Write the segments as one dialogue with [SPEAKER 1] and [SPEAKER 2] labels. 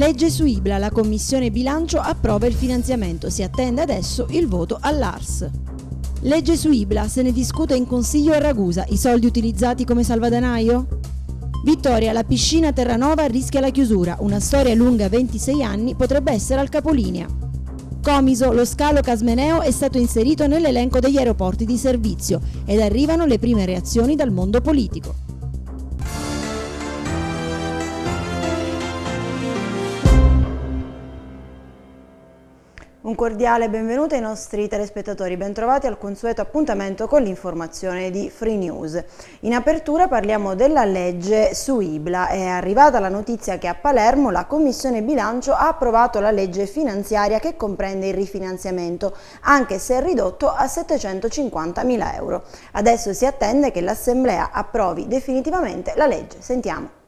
[SPEAKER 1] Legge su Ibla, la Commissione Bilancio approva il finanziamento, si attende adesso il voto all'ARS. Legge su Ibla, se ne discute in Consiglio a Ragusa, i soldi utilizzati come salvadanaio? Vittoria, la piscina Terranova rischia la chiusura, una storia lunga 26 anni potrebbe essere al capolinea. Comiso, lo scalo Casmeneo è stato inserito nell'elenco degli aeroporti di servizio ed arrivano le prime reazioni dal mondo politico. Un cordiale benvenuto ai nostri telespettatori, bentrovati al consueto appuntamento con l'informazione di Free News. In apertura parliamo della legge su Ibla. È arrivata la notizia che a Palermo la Commissione Bilancio ha approvato la legge finanziaria che comprende il rifinanziamento, anche se ridotto a 750 mila euro. Adesso si attende che l'Assemblea approvi definitivamente
[SPEAKER 2] la legge. Sentiamo.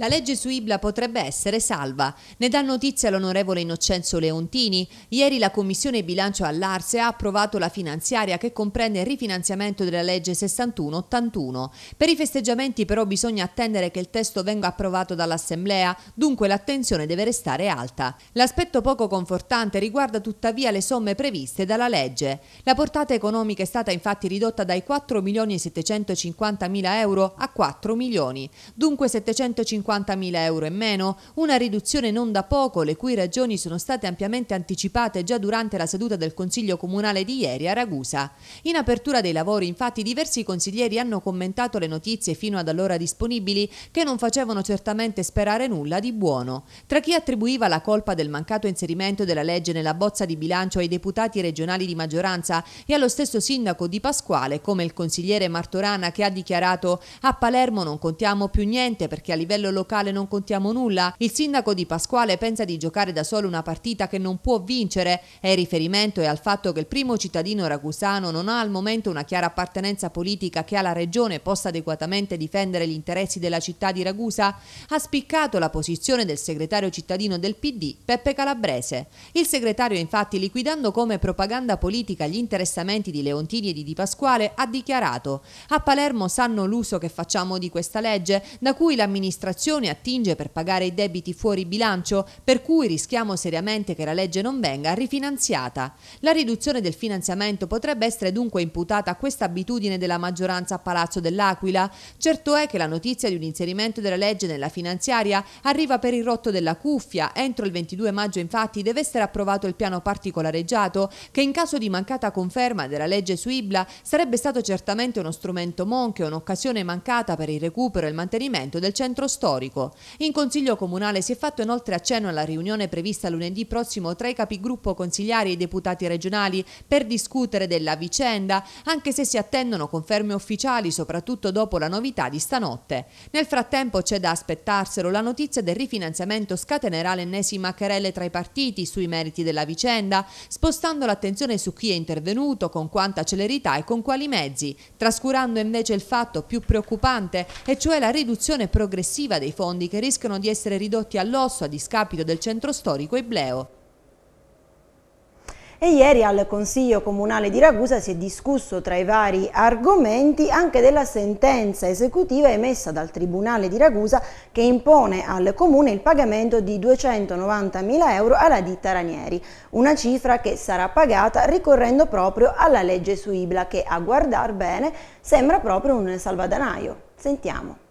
[SPEAKER 2] La legge su Ibla potrebbe essere salva. Ne dà notizia l'onorevole Innocenzo Leontini. Ieri la Commissione Bilancio all'Arse ha approvato la finanziaria che comprende il rifinanziamento della legge 61-81. Per i festeggiamenti però bisogna attendere che il testo venga approvato dall'Assemblea, dunque l'attenzione deve restare alta. L'aspetto poco confortante riguarda tuttavia le somme previste dalla legge. La portata economica è stata infatti ridotta dai 4 milioni e 750 mila euro a 4 milioni, dunque 750 50.000 euro in meno, una riduzione non da poco, le cui ragioni sono state ampiamente anticipate già durante la seduta del Consiglio Comunale di ieri a Ragusa. In apertura dei lavori, infatti, diversi consiglieri hanno commentato le notizie fino ad allora disponibili che non facevano certamente sperare nulla di buono. Tra chi attribuiva la colpa del mancato inserimento della legge nella bozza di bilancio ai deputati regionali di maggioranza e allo stesso sindaco Di Pasquale, come il consigliere Martorana che ha dichiarato a Palermo non contiamo più niente perché a livello locale locale non contiamo nulla. Il sindaco di Pasquale pensa di giocare da solo una partita che non può vincere È riferimento è al fatto che il primo cittadino ragusano non ha al momento una chiara appartenenza politica che alla regione possa adeguatamente difendere gli interessi della città di Ragusa. Ha spiccato la posizione del segretario cittadino del PD, Peppe Calabrese. Il segretario infatti liquidando come propaganda politica gli interessamenti di Leontini e di Di Pasquale ha dichiarato a Palermo sanno l'uso che facciamo di questa legge da cui l'amministrazione Nazione attinge per pagare i debiti fuori bilancio, per cui rischiamo seriamente che la legge non venga rifinanziata. La riduzione del finanziamento potrebbe essere dunque imputata a questa abitudine della maggioranza a Palazzo dell'Aquila. Certo è che la notizia di un inserimento della legge nella finanziaria arriva per il rotto della cuffia. Entro il 22 maggio infatti deve essere approvato il piano particolareggiato che in caso di mancata conferma della legge su Ibla sarebbe stato certamente uno strumento monche, un'occasione mancata per il recupero e il mantenimento del centro storico storico. In Consiglio Comunale si è fatto inoltre accenno alla riunione prevista lunedì prossimo tra i capigruppo consigliari e i deputati regionali per discutere della vicenda, anche se si attendono conferme ufficiali soprattutto dopo la novità di stanotte. Nel frattempo c'è da aspettarselo la notizia del rifinanziamento scatenerà l'ennesima querele tra i partiti sui meriti della vicenda, spostando l'attenzione su chi è intervenuto, con quanta celerità e con quali mezzi, trascurando invece il fatto più preoccupante, e cioè la riduzione progressiva tutela dei fondi che rischiano di essere ridotti all'osso a discapito del centro storico Ibleo. E ieri al Consiglio Comunale
[SPEAKER 1] di Ragusa si è discusso tra i vari argomenti anche della sentenza esecutiva emessa dal Tribunale di Ragusa che impone al Comune il pagamento di 290.000 euro alla ditta Ranieri, una cifra che sarà pagata ricorrendo proprio alla legge su Ibla che a guardar bene sembra proprio un salvadanaio. Sentiamo.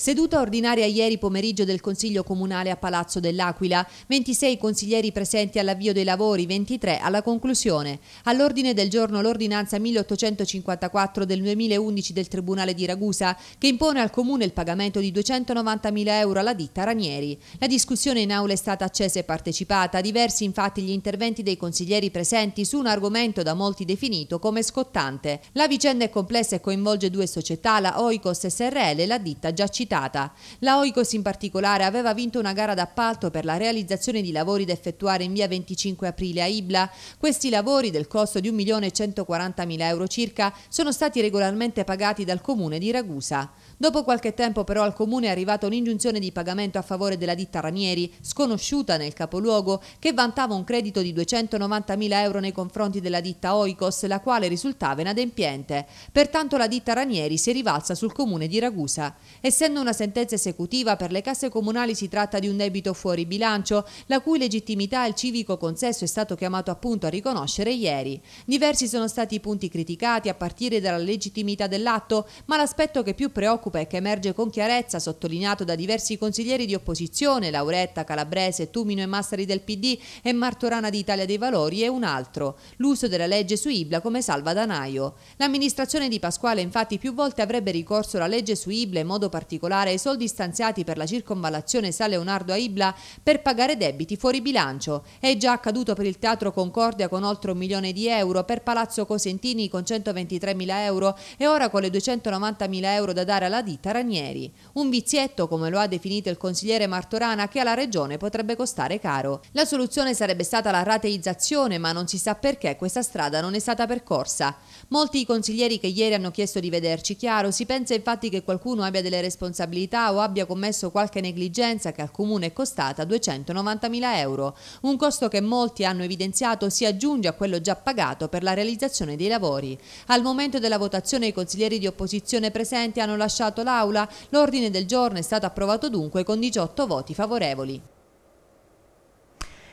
[SPEAKER 2] Seduta ordinaria ieri pomeriggio del Consiglio Comunale a Palazzo dell'Aquila, 26 consiglieri presenti all'avvio dei lavori, 23 alla conclusione. All'ordine del giorno l'ordinanza 1854 del 2011 del Tribunale di Ragusa che impone al Comune il pagamento di 290.000 euro alla ditta Ranieri. La discussione in aula è stata accesa e partecipata, diversi infatti gli interventi dei consiglieri presenti su un argomento da molti definito come scottante. La vicenda è complessa e coinvolge due società, la Oikos SRL e la ditta già citata citata. La Oikos in particolare aveva vinto una gara d'appalto per la realizzazione di lavori da effettuare in via 25 aprile a Ibla. Questi lavori, del costo di 1.140.000 euro circa, sono stati regolarmente pagati dal comune di Ragusa. Dopo qualche tempo però al comune è arrivata un'ingiunzione di pagamento a favore della ditta Ranieri, sconosciuta nel capoluogo, che vantava un credito di 290.000 euro nei confronti della ditta Oikos, la quale risultava inadempiente. Pertanto la ditta Ranieri si è rivalsa sul comune di Ragusa. Essendo una sentenza esecutiva per le casse comunali si tratta di un debito fuori bilancio, la cui legittimità il civico consesso è stato chiamato appunto a riconoscere ieri. Diversi sono stati i punti criticati a partire dalla legittimità dell'atto, ma l'aspetto che più preoccupa preoccupa e che emerge con chiarezza, sottolineato da diversi consiglieri di opposizione, Lauretta, Calabrese, Tumino e Massari del PD e Martorana di Italia dei Valori, è un altro, l'uso della legge su Ibla come salva Danaio. L'amministrazione di Pasquale infatti più volte avrebbe ricorso alla legge su Ibla in modo particolare ai soldi stanziati per la circonvallazione San Leonardo a Ibla per pagare debiti fuori bilancio. È già accaduto per il Teatro Concordia con oltre un milione di euro, per Palazzo Cosentini con 123 mila euro e ora con le 290 mila euro da dare alla strada di Taranieri. Un vizietto, come lo ha definito il consigliere Martorana, che alla regione potrebbe costare caro. La soluzione sarebbe stata la rateizzazione, ma non si sa perché questa strada non è stata percorsa. Molti consiglieri che ieri hanno chiesto di vederci chiaro, si pensa infatti che qualcuno abbia delle responsabilità o abbia commesso qualche negligenza che al comune è costata 290.000 euro, un costo che molti hanno evidenziato si aggiunge a quello già pagato per la realizzazione dei lavori. Al momento della votazione i consiglieri di opposizione presenti hanno lasciato votato l'Aula. L'ordine del giorno è stato approvato dunque con 18 voti favorevoli.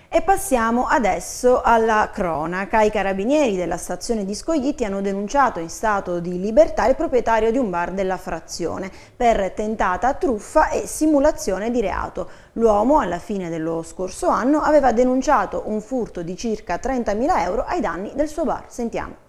[SPEAKER 1] E passiamo adesso alla cronaca. I carabinieri della stazione di Scoglitti hanno denunciato in stato di libertà il proprietario di un bar della frazione per tentata truffa e simulazione di reato. L'uomo, alla fine dello scorso anno, aveva denunciato un furto di circa 30.000 euro ai danni del suo bar. Sentiamo.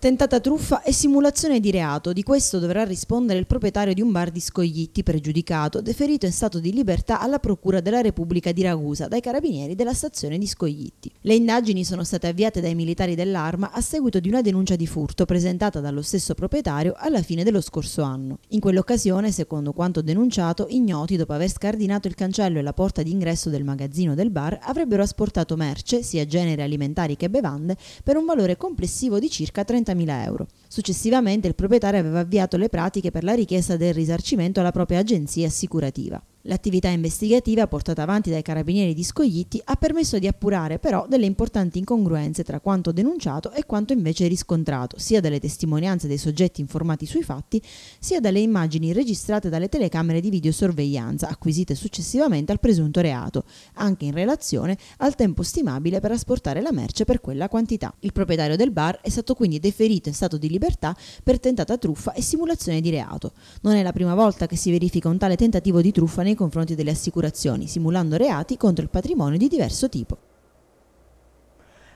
[SPEAKER 1] Tentata truffa e simulazione di reato, di questo dovrà rispondere il proprietario di un bar di Scoglitti pregiudicato, deferito in stato di libertà alla Procura della Repubblica di Ragusa dai carabinieri della stazione di Scoglitti. Le indagini sono state avviate dai militari dell'arma a seguito di una denuncia di furto presentata dallo stesso proprietario alla fine dello scorso anno. In quell'occasione, secondo quanto denunciato, ignoti, dopo aver scardinato il cancello e la porta d'ingresso del magazzino del bar, avrebbero asportato merce, sia generi alimentari che bevande, per un valore complessivo di circa 30 50.000 euro. Successivamente il proprietario aveva avviato le pratiche per la richiesta del risarcimento alla propria agenzia assicurativa. L'attività investigativa portata avanti dai carabinieri di Scoglitti ha permesso di appurare però delle importanti incongruenze tra quanto denunciato e quanto invece riscontrato, sia dalle testimonianze dei soggetti informati sui fatti, sia dalle immagini registrate dalle telecamere di videosorveglianza acquisite successivamente al presunto reato, anche in relazione al tempo stimabile per asportare la merce per quella quantità. Il proprietario del bar è stato quindi deferito in stato di libertà per tentata truffa e simulazione di reato. Non è la prima volta che si verifica un tale tentativo di truffa nei confronti delle assicurazioni, simulando reati contro il patrimonio di diverso tipo.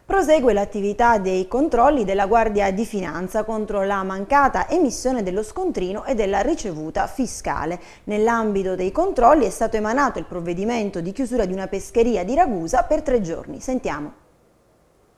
[SPEAKER 1] Prosegue l'attività dei controlli della Guardia di Finanza contro la mancata emissione dello scontrino e della ricevuta fiscale. Nell'ambito dei controlli è stato emanato il provvedimento di chiusura di una pescheria di Ragusa per tre giorni. Sentiamo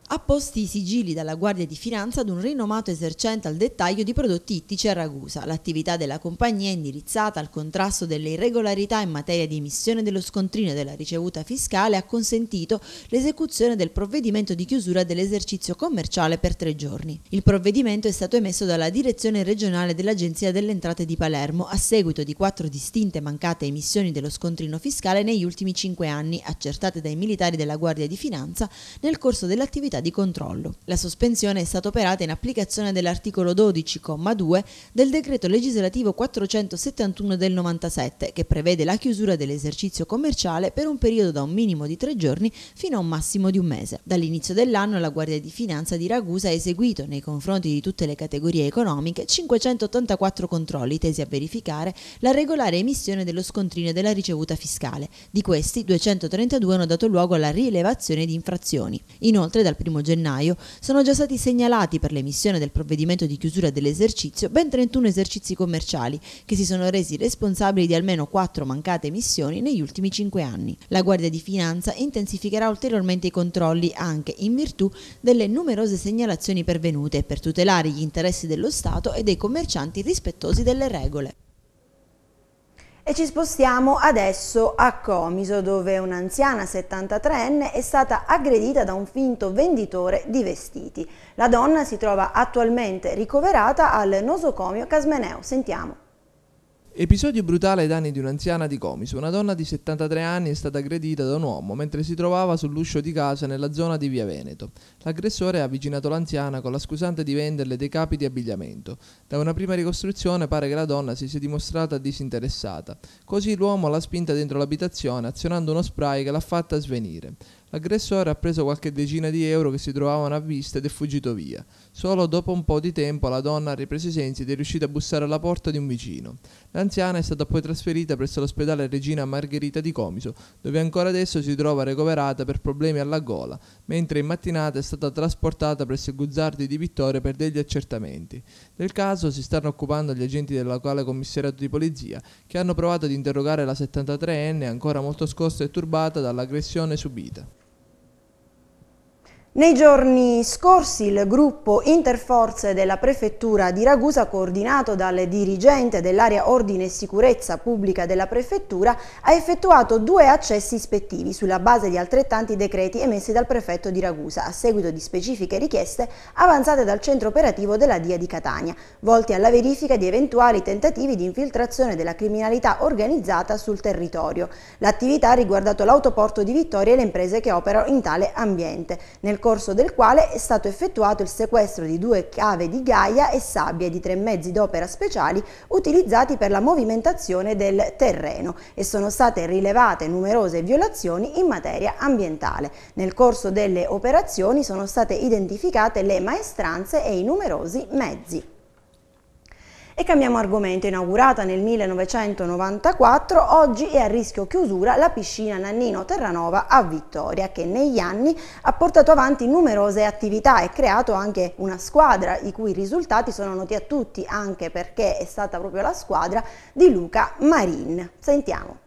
[SPEAKER 1] ha posti i sigilli dalla Guardia di Finanza ad un rinomato esercente al dettaglio di prodotti ittici a Ragusa. L'attività della compagnia è indirizzata al contrasto delle irregolarità in materia di emissione dello scontrino e della ricevuta fiscale ha consentito l'esecuzione del provvedimento di chiusura dell'esercizio commerciale per tre giorni. Il provvedimento è stato emesso dalla direzione regionale dell'Agenzia delle Entrate di Palermo a seguito di quattro distinte mancate emissioni dello scontrino fiscale negli ultimi cinque anni, accertate dai militari della Guardia di Finanza nel corso dell'attività capacità di controllo. La sospensione è stata operata in applicazione dell'articolo 12,2 del decreto legislativo 471 del 97 che prevede la chiusura dell'esercizio commerciale per un periodo da un minimo di tre giorni fino a un massimo di un mese. Dall'inizio dell'anno la Guardia di Finanza di Ragusa ha eseguito nei confronti di tutte le categorie economiche 584 controlli tesi a verificare la regolare emissione dello scontrino della ricevuta fiscale. Di questi 232 hanno dato luogo alla rilevazione di infrazioni. Inoltre dal 1 gennaio, sono già stati segnalati per l'emissione del provvedimento di chiusura dell'esercizio ben 31 esercizi commerciali che si sono resi responsabili di almeno 4 mancate emissioni negli ultimi 5 anni. La Guardia di Finanza intensificherà ulteriormente i controlli anche in virtù delle numerose segnalazioni pervenute per tutelare gli interessi dello Stato e dei commercianti rispettosi delle regole. E ci spostiamo adesso a Comiso, dove un'anziana 73enne è stata aggredita da un finto venditore di vestiti. La donna si trova attualmente ricoverata al nosocomio Casmeneo. Sentiamo.
[SPEAKER 2] Episodio brutale ai danni di un'anziana di Comiso. Una donna di 73 anni è stata aggredita da un uomo mentre si trovava sull'uscio di casa nella zona di Via Veneto. L'aggressore ha avvicinato l'anziana con la scusante di venderle dei capi di abbigliamento. Da una prima ricostruzione pare che la donna si sia dimostrata disinteressata. Così l'uomo l'ha spinta dentro l'abitazione azionando uno spray che l'ha fatta svenire. L'aggressore ha preso qualche decina di euro che si trovavano a vista ed è fuggito via. Solo dopo un po' di tempo la donna ha ripreso i sensi ed è riuscita a bussare alla porta di un vicino. L'anziana è stata poi trasferita presso l'ospedale Regina Margherita di Comiso, dove ancora adesso si trova ricoverata per problemi alla gola, mentre in mattinata è stata trasportata presso i Guzzardi di Vittoria per degli accertamenti. Del caso si stanno occupando gli agenti della locale commissariato di polizia, che hanno provato ad interrogare la 73enne ancora molto scossa e turbata dall'aggressione subita.
[SPEAKER 1] Nei giorni scorsi il gruppo interforze della prefettura di Ragusa, coordinato dal dirigente dell'area ordine e sicurezza pubblica della prefettura, ha effettuato due accessi ispettivi sulla base di altrettanti decreti emessi dal prefetto di Ragusa, a seguito di specifiche richieste avanzate dal centro operativo della DIA di Catania, volti alla verifica di eventuali tentativi di infiltrazione della criminalità organizzata sul territorio. L'attività ha riguardato l'autoporto di Vittoria e le imprese che operano in tale ambiente. Nel corso del quale è stato effettuato il sequestro di due cave di Gaia e sabbia e di tre mezzi d'opera speciali utilizzati per la movimentazione del terreno e sono state rilevate numerose violazioni in materia ambientale. Nel corso delle operazioni sono state identificate le maestranze e i numerosi mezzi. E cambiamo argomento, inaugurata nel 1994, oggi è a rischio chiusura la piscina Nannino Terranova a Vittoria, che negli anni ha portato avanti numerose attività e creato anche una squadra, i cui risultati sono noti a tutti, anche perché è stata proprio la squadra di Luca Marin. Sentiamo.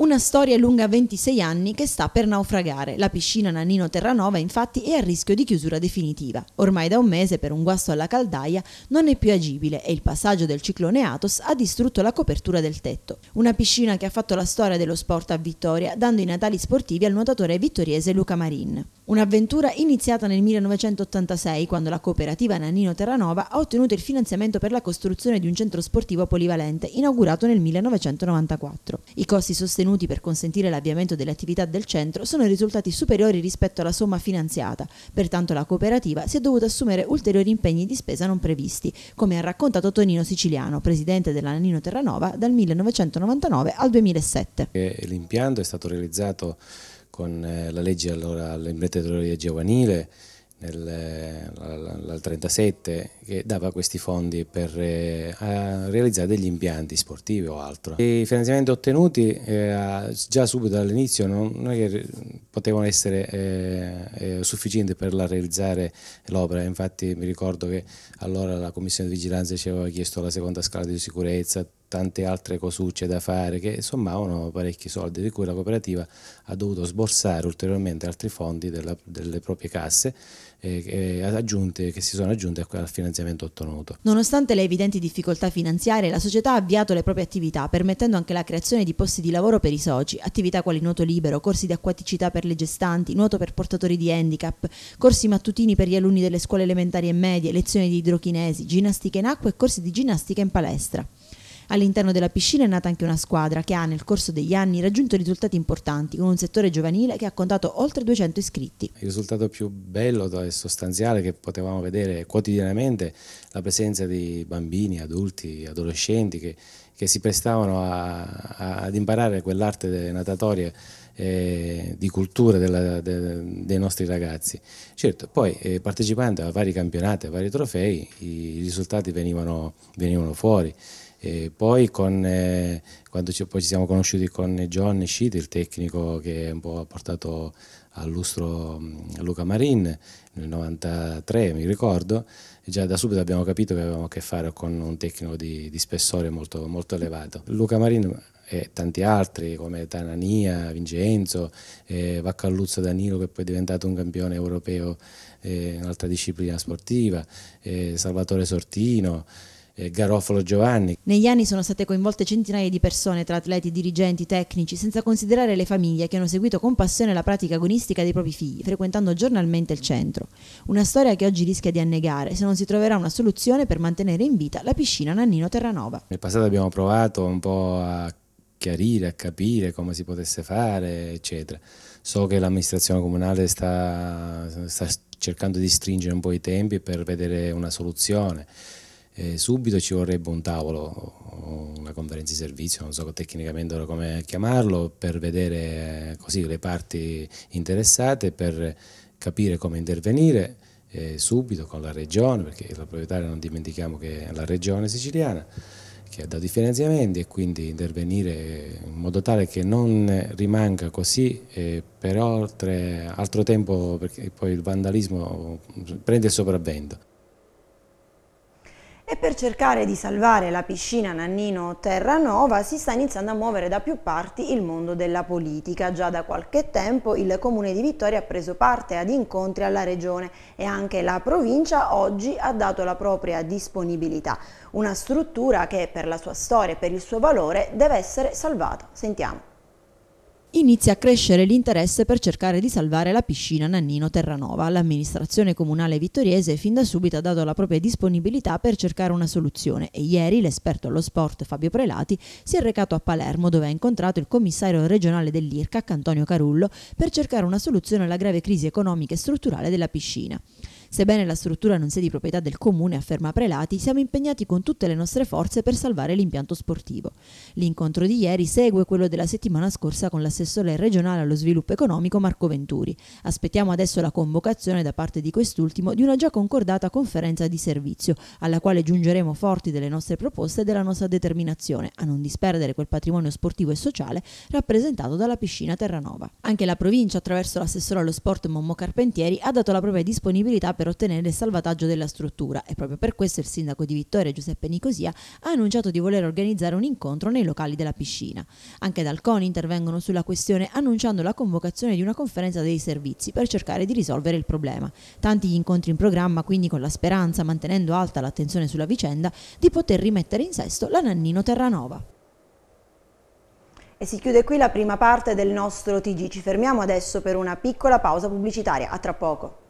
[SPEAKER 1] Una storia lunga 26 anni che sta per naufragare. La piscina Nannino Terranova infatti è a rischio di chiusura definitiva. Ormai da un mese per un guasto alla caldaia non è più agibile e il passaggio del ciclone Atos ha distrutto la copertura del tetto. Una piscina che ha fatto la storia dello sport a Vittoria, dando i natali sportivi al nuotatore vittoriese Luca Marin. Un'avventura iniziata nel 1986 quando la cooperativa Nanino Terranova ha ottenuto il finanziamento per la costruzione di un centro sportivo polivalente inaugurato nel 1994. I costi sostenuti per consentire l'avviamento delle attività del centro sono risultati superiori rispetto alla somma finanziata, pertanto la cooperativa si è dovuta assumere ulteriori impegni di spesa non previsti, come ha raccontato Tonino Siciliano, presidente della Nanino Terranova dal 1999 al 2007.
[SPEAKER 3] Eh, l'impianto è stato realizzato con eh, la legge allora, all'imprenditoria giovanile, nel, eh, al 37 che dava questi fondi per eh, realizzare degli impianti sportivi o altro. I finanziamenti ottenuti eh, già subito dall'inizio non, non potevano essere eh, eh, sufficienti per la, realizzare l'opera, infatti mi ricordo che allora la commissione di vigilanza ci aveva chiesto la seconda scala di sicurezza, tante altre cosucce da fare che sommavano parecchi soldi, di cui la cooperativa ha dovuto sborsare ulteriormente altri fondi della, delle proprie casse eh, eh, aggiunte, che si sono aggiunte al finanziamento ottenuto.
[SPEAKER 1] Nonostante le evidenti difficoltà finanziarie, la società ha avviato le proprie attività, permettendo anche la creazione di posti di lavoro per i soci, attività quali nuoto libero, corsi di acquaticità per le gestanti, nuoto per portatori di handicap, corsi mattutini per gli alunni delle scuole elementari e medie, lezioni di idrochinesi, ginnastica in acqua e corsi di ginnastica in palestra. All'interno della piscina è nata anche una squadra che ha nel corso degli anni raggiunto risultati importanti con un settore giovanile che ha contato oltre 200 iscritti.
[SPEAKER 3] Il risultato più bello e sostanziale che potevamo vedere quotidianamente la presenza di bambini, adulti, adolescenti che, che si prestavano a, a, ad imparare quell'arte natatoria eh, di cultura della, de, dei nostri ragazzi. Certo, poi eh, partecipando a vari campionati, a vari trofei, i risultati venivano, venivano fuori. E poi con, eh, quando ci, poi ci, siamo conosciuti con John Scid, il tecnico che un po' ha portato al lustro mm, Luca Marin nel 93 mi ricordo, già da subito abbiamo capito che avevamo a che fare con un tecnico di, di spessore molto, molto elevato. Luca Marin e tanti altri come Tanania, Vincenzo, eh, Vaccalluzzo Danilo che poi è diventato un campione europeo eh, in un'altra disciplina sportiva, eh, Salvatore Sortino. Eh, Garofalo Giovanni.
[SPEAKER 1] Negli anni sono state coinvolte centinaia di persone tra atleti, dirigenti, tecnici, senza considerare le famiglie che hanno seguito con passione la pratica agonistica dei propri figli, frequentando giornalmente il centro. Una storia che oggi rischia di annegare se non si troverà una soluzione per mantenere in vita la piscina Nannino Terranova.
[SPEAKER 3] Nel passato abbiamo provato un po' a chiarire, a capire come si potesse fare, eccetera. So che l'amministrazione comunale sta, sta cercando di stringere un po' i tempi per vedere una soluzione eh, subito ci vorrebbe un tavolo una conferenza di servizio, non so tecnicamente come chiamarlo, per vedere eh, così le parti interessate, per capire come intervenire eh, subito con la regione, perché la proprietaria non dimentichiamo che è la regione siciliana che ha dato i finanziamenti e quindi intervenire in modo tale che non rimanga così per oltre altro tempo perché poi il vandalismo prende il sopravvento
[SPEAKER 1] e per cercare di salvare la piscina Nannino Terranova si sta iniziando a muovere da più parti il mondo della politica. Già da qualche tempo il comune di Vittoria ha preso parte ad incontri alla regione e anche la provincia oggi ha dato la propria disponibilità. Una struttura che per la sua storia e per il suo valore deve essere salvata. Sentiamo inizia a crescere l'interesse per cercare di salvare la piscina Nannino Terranova. L'amministrazione comunale vittoriese fin da subito ha dato la propria disponibilità per cercare una soluzione e ieri l'esperto allo sport Fabio Prelati si è recato a Palermo dove ha incontrato il commissario regionale dell'IRCAC Antonio Carullo per cercare una soluzione alla grave crisi economica e strutturale della piscina. Sebbene la struttura non sia di proprietà del comune, afferma Prelati, siamo impegnati con tutte le nostre forze per salvare l'impianto sportivo. L'incontro di ieri segue quello della settimana scorsa con l'assessore regionale allo sviluppo economico Marco Venturi. Aspettiamo adesso la convocazione da parte di quest'ultimo di una già concordata conferenza di servizio, alla quale giungeremo forti delle nostre proposte e della nostra determinazione a non disperdere quel patrimonio sportivo e sociale rappresentato dalla piscina Terranova. Anche la provincia, attraverso l'assessore allo sport Mommo Carpentieri, ha dato la propria disponibilità per ottenere il salvataggio della struttura e proprio per questo il sindaco di Vittoria Giuseppe Nicosia ha annunciato di voler organizzare un incontro nei locali della piscina. Anche dal CONI intervengono sulla questione annunciando la convocazione di una conferenza dei servizi per cercare di risolvere il problema. Tanti gli incontri in programma quindi con la speranza, mantenendo alta l'attenzione sulla vicenda, di poter rimettere in sesto la Nannino Terranova. E si chiude qui la prima parte del nostro TG. Ci fermiamo adesso per una piccola pausa pubblicitaria. A tra poco.